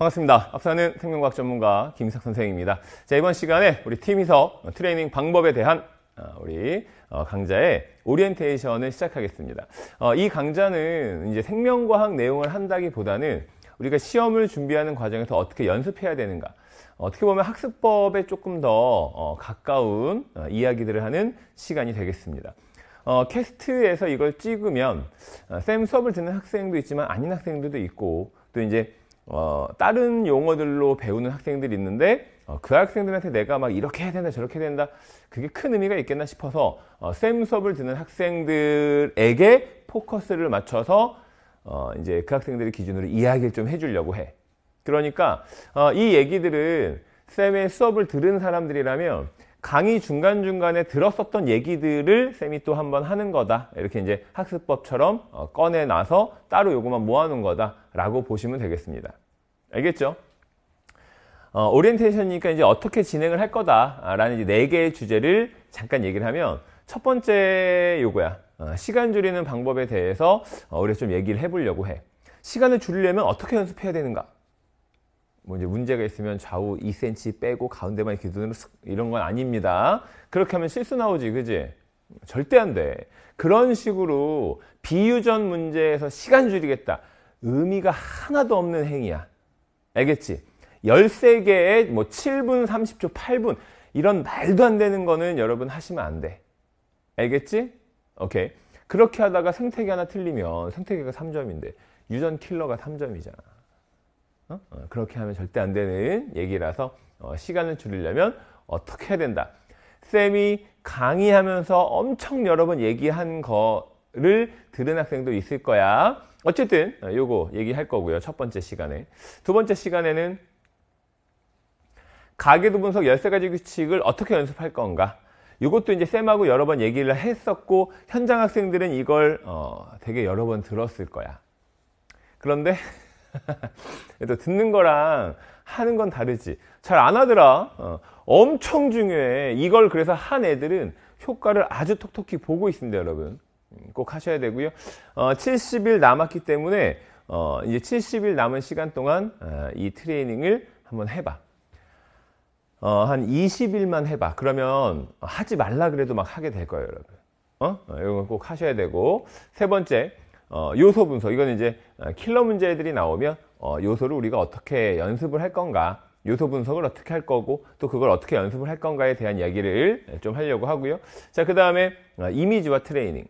반갑습니다. 앞서는 생명과학 전문가 김석 선생입니다. 자, 이번 시간에 우리 팀이서 트레이닝 방법에 대한 어, 우리 어, 강좌의 오리엔테이션을 시작하겠습니다. 어, 이 강좌는 이제 생명과학 내용을 한다기보다는 우리가 시험을 준비하는 과정에서 어떻게 연습해야 되는가. 어떻게 보면 학습법에 조금 더 가까운 이야기들을 하는 시간이 되겠습니다. 어, 캐스트에서 이걸 찍으면 쌤 수업을 듣는 학생도 있지만 아닌 학생들도 있고 또 이제 어, 다른 용어들로 배우는 학생들이 있는데 어, 그 학생들한테 내가 막 이렇게 해야 된다 저렇게 해야 된다 그게 큰 의미가 있겠나 싶어서 어, 쌤 수업을 듣는 학생들에게 포커스를 맞춰서 어, 이제 그 학생들의 기준으로 이야기를 좀 해주려고 해. 그러니까 어, 이 얘기들은 쌤의 수업을 들은 사람들이라면 강의 중간중간에 들었었던 얘기들을 쌤이 또 한 번 하는 거다. 이렇게 이제 학습법처럼 어, 꺼내놔서 따로 요것만 모아놓은 거다. 라고 보시면 되겠습니다. 알겠죠? 어, 오리엔테이션이니까 이제 어떻게 진행을 할 거다라는 아, 이제 네 개의 주제를 잠깐 얘기를 하면 첫 번째 요거야. 어, 시간 줄이는 방법에 대해서 어, 우리가 좀 얘기를 해보려고 해. 시간을 줄이려면 어떻게 연습해야 되는가? 뭐 이제 문제가 있으면 좌우 2cm 빼고 가운데만 기렇으로슥 이런 건 아닙니다. 그렇게 하면 실수 나오지, 그지? 절대 안 돼. 그런 식으로 비유전 문제에서 시간 줄이겠다. 의미가 하나도 없는 행위야. 알겠지? 13개에 뭐 7분 30초 8분 이런 말도 안 되는 거는 여러분 하시면 안 돼. 알겠지? 오케이. 그렇게 하다가 생태계 하나 틀리면 생태계가 3점인데 유전 킬러가 3점이잖아. 어? 어, 그렇게 하면 절대 안 되는 얘기라서 어, 시간을 줄이려면 어떻게 해야 된다. 쌤이 강의하면서 엄청 여러 번 얘기한 거를 들은 학생도 있을 거야. 어쨌든 어, 요거 얘기할 거고요. 첫 번째 시간에. 두 번째 시간에는 가계도 분석 13가지 규칙을 어떻게 연습할 건가. 이것도 이제 쌤하고 여러 번 얘기를 했었고 현장 학생들은 이걸 어, 되게 여러 번 들었을 거야. 그런데 또 듣는 거랑 하는 건 다르지 잘 안 하더라 어, 엄청 중요해 이걸 그래서 한 애들은 효과를 아주 톡톡히 보고 있습니다 여러분 음, 꼭 하셔야 되고요 어, 70일 남았기 때문에 어, 이제 70일 남은 시간 동안 어, 이 트레이닝을 한번 해봐 어, 한 20일만 해봐 그러면 하지 말라 그래도 막 하게 될 거예요 여러분 어? 어 이건 꼭 하셔야 되고 세 번째 어, 요소 분석 이건 이제 어, 킬러 문제들이 나오면 어, 요소를 우리가 어떻게 연습을 할 건가 요소 분석을 어떻게 할 거고 또 그걸 어떻게 연습을 할 건가에 대한 이야기를 좀 하려고 하고요 자그 다음에 어, 이미지와 트레이닝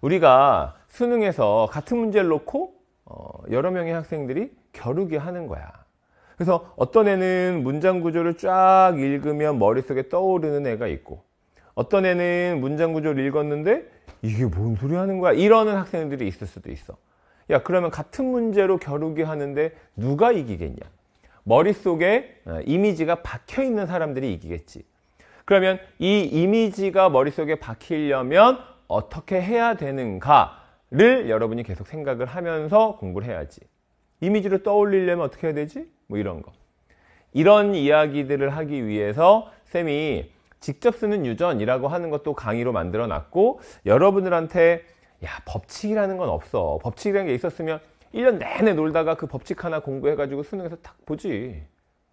우리가 수능에서 같은 문제를 놓고 어, 여러 명의 학생들이 겨루기 하는 거야 그래서 어떤 애는 문장 구조를 쫙 읽으면 머릿속에 떠오르는 애가 있고 어떤 애는 문장 구조를 읽었는데 이게 뭔 소리 하는 거야 이러는 학생들이 있을 수도 있어 야 그러면 같은 문제로 겨루기 하는데 누가 이기겠냐 머릿속에 어, 이미지가 박혀 있는 사람들이 이기겠지 그러면 이 이미지가 머릿속에 박히려면 어떻게 해야 되는가를 여러분이 계속 생각을 하면서 공부를 해야지 이미지를 떠올리려면 어떻게 해야 되지? 뭐 이런 거 이런 이야기들을 하기 위해서 쌤이 직접 쓰는 유전이라고 하는 것도 강의로 만들어 놨고 여러분들한테 야 법칙이라는 건 없어 법칙이라는 게 있었으면 1년 내내 놀다가 그 법칙 하나 공부해 가지고 수능에서 탁 보지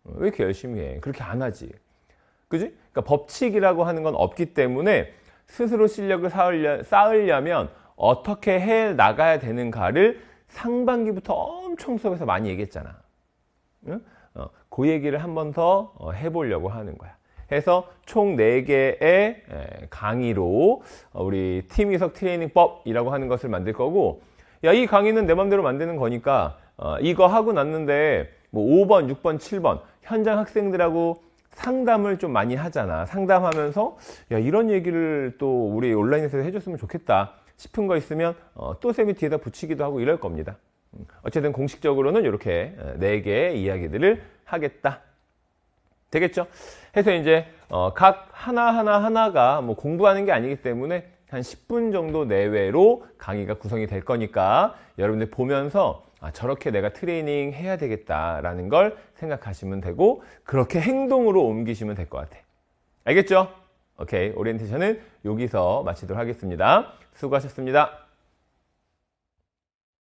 왜 이렇게 열심히 해 그렇게 안 하지 그지 그러니까 법칙이라고 하는 건 없기 때문에 스스로 실력을 쌓으려, 쌓으려면 어떻게 해 나가야 되는가를 상반기부터 엄청 수업에서 많이 얘기했잖아 응? 어, 그 얘기를 한 번더 어, 해보려고 하는 거야 해서 총 4개의 강의로 어, 우리 팀 이석 트레이닝법이라고 하는 것을 만들 거고 야 이 강의는 내 맘대로 만드는 거니까 어, 이거 하고 났는데 뭐 5번, 6번, 7번 현장 학생들하고 상담을 좀 많이 하잖아. 상담하면서 야 이런 얘기를 또 우리 온라인에서 해줬으면 좋겠다 싶은 거 있으면 어, 또 쌤이 뒤에다 붙이기도 하고 이럴 겁니다. 음, 어쨌든 공식적으로는 이렇게 4개의 이야기들을 하겠다. 되겠죠? 해서 이제 어, 각 하나하나 하나가 뭐 공부하는 게 아니기 때문에 한 10분 정도 내외로 강의가 구성이 될 거니까 여러분들 보면서 아, 저렇게 내가 트레이닝 해야 되겠다라는 걸 생각하시면 되고 그렇게 행동으로 옮기시면 될 것 같아. 알겠죠? 오케이. 오리엔테이션은 여기서 마치도록 하겠습니다. 수고하셨습니다.